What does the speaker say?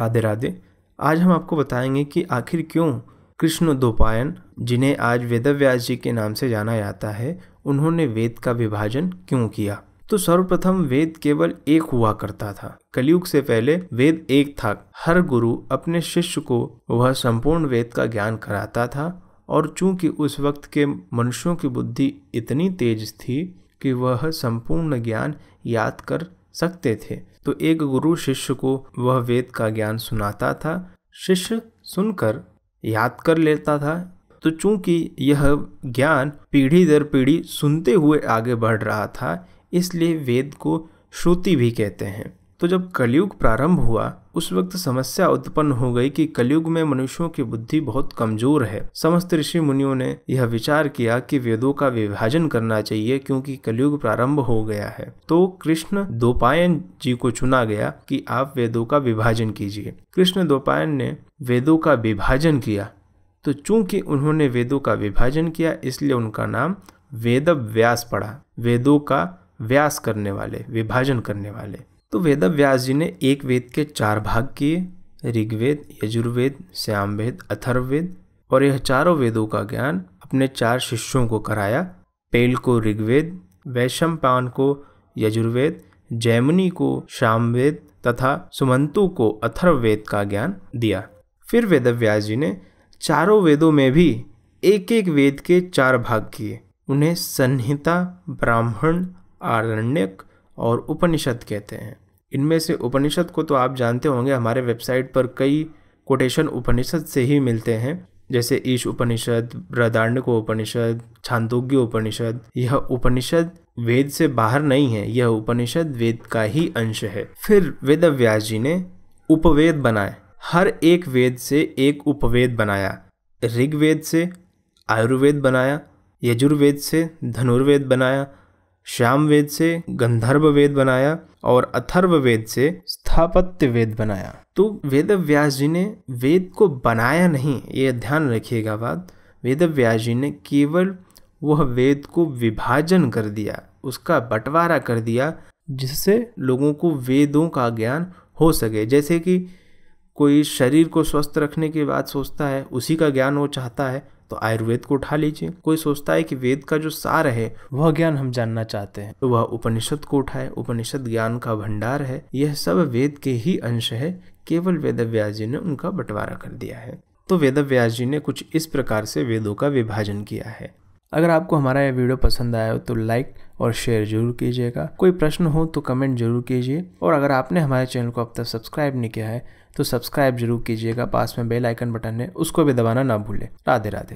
राधे राधे आज हम आपको बताएंगे कि आखिर क्यों कृष्ण दोपायन जिन्हें आज वेदव्यास जी के नाम से जाना जाता है उन्होंने वेद का विभाजन क्यों किया तो सर्वप्रथम वेद केवल एक हुआ करता था कलयुग से पहले वेद एक था हर गुरु अपने शिष्य को वह संपूर्ण वेद का ज्ञान कराता था और चूंकि उस वक्त के मनुष्यों की बुद्धि इतनी तेज थी कि वह संपूर्ण ज्ञान याद कर सकते थे तो एक गुरु शिष्य को वह वेद का ज्ञान सुनाता था शिष्य सुनकर याद कर लेता था तो चूंकि यह ज्ञान पीढ़ी दर पीढ़ी सुनते हुए आगे बढ़ रहा था इसलिए वेद को श्रुति भी कहते हैं तो जब कलयुग प्रारंभ हुआ उस वक्त समस्या उत्पन्न हो गई कि कलयुग में मनुष्यों की बुद्धि बहुत कमजोर है समस्त ऋषि मुनियों ने यह विचार किया कि वेदों का विभाजन करना चाहिए क्योंकि कलयुग प्रारंभ हो गया है तो कृष्ण दोपायन जी को चुना गया कि आप वेदों का विभाजन कीजिए कृष्ण दोपायन ने वेदों का विभाजन किया तो चूंकि उन्होंने वेदों का विभाजन किया इसलिए उनका नाम वेद व्यास पड़ा वेदों का व्यास करने वाले विभाजन करने वाले तो वेद व्यास जी ने एक वेद के चार भाग किए ऋग्वेद यजुर्वेद श्यामवेद अथर्ववेद और यह चारों वेदों का ज्ञान अपने चार शिष्यों को कराया पेल को ऋग्वेद वैशंपान को यजुर्वेद जैमुनी को श्यामवेद तथा सुमंतु को अथर्ववेद का ज्ञान दिया फिर व्यास जी ने चारों वेदों में भी एक एक वेद के चार भाग किए उन्हें संहिता ब्राह्मण आरण्यक और उपनिषद कहते हैं इनमें से उपनिषद को तो आप जानते होंगे हमारे वेबसाइट पर कई कोटेशन उपनिषद से ही मिलते हैं जैसे ईश उपनिषद को उपनिषद छांदोग्य उपनिषद यह उपनिषद वेद से बाहर नहीं है यह उपनिषद वेद का ही अंश है फिर वेद व्यास जी ने उपवेद बनाए हर एक वेद से एक उपवेद बनाया ऋग्वेद से आयुर्वेद बनाया यजुर्वेद से धनुर्वेद बनाया श्याम वेद से गंधर्व वेद बनाया और अथर्व वेद से स्थापत्य वेद बनाया तो वेद व्यास जी ने वेद को बनाया नहीं ये ध्यान रखिएगा बात वेद व्यास जी ने केवल वह वेद को विभाजन कर दिया उसका बंटवारा कर दिया जिससे लोगों को वेदों का ज्ञान हो सके जैसे कि कोई शरीर को स्वस्थ रखने की बात सोचता है उसी का ज्ञान वो चाहता है तो आयुर्वेद को उठा लीजिए कोई सोचता है कि वेद का जो सार है वह ज्ञान हम जानना चाहते हैं तो वह उपनिषद को उठाए उपनिषद ज्ञान का भंडार है यह सब वेद के ही अंश है केवल वेद जी ने उनका बंटवारा कर दिया है तो वेद जी ने कुछ इस प्रकार से वेदों का विभाजन किया है अगर आपको हमारा यह वीडियो पसंद आया हो तो लाइक और शेयर जरूर कीजिएगा कोई प्रश्न हो तो कमेंट जरूर कीजिए और अगर आपने हमारे चैनल को अब तक सब्सक्राइब नहीं किया है तो सब्सक्राइब जरूर कीजिएगा पास में बेल आइकन बटन है उसको भी दबाना ना भूलें राधे राधे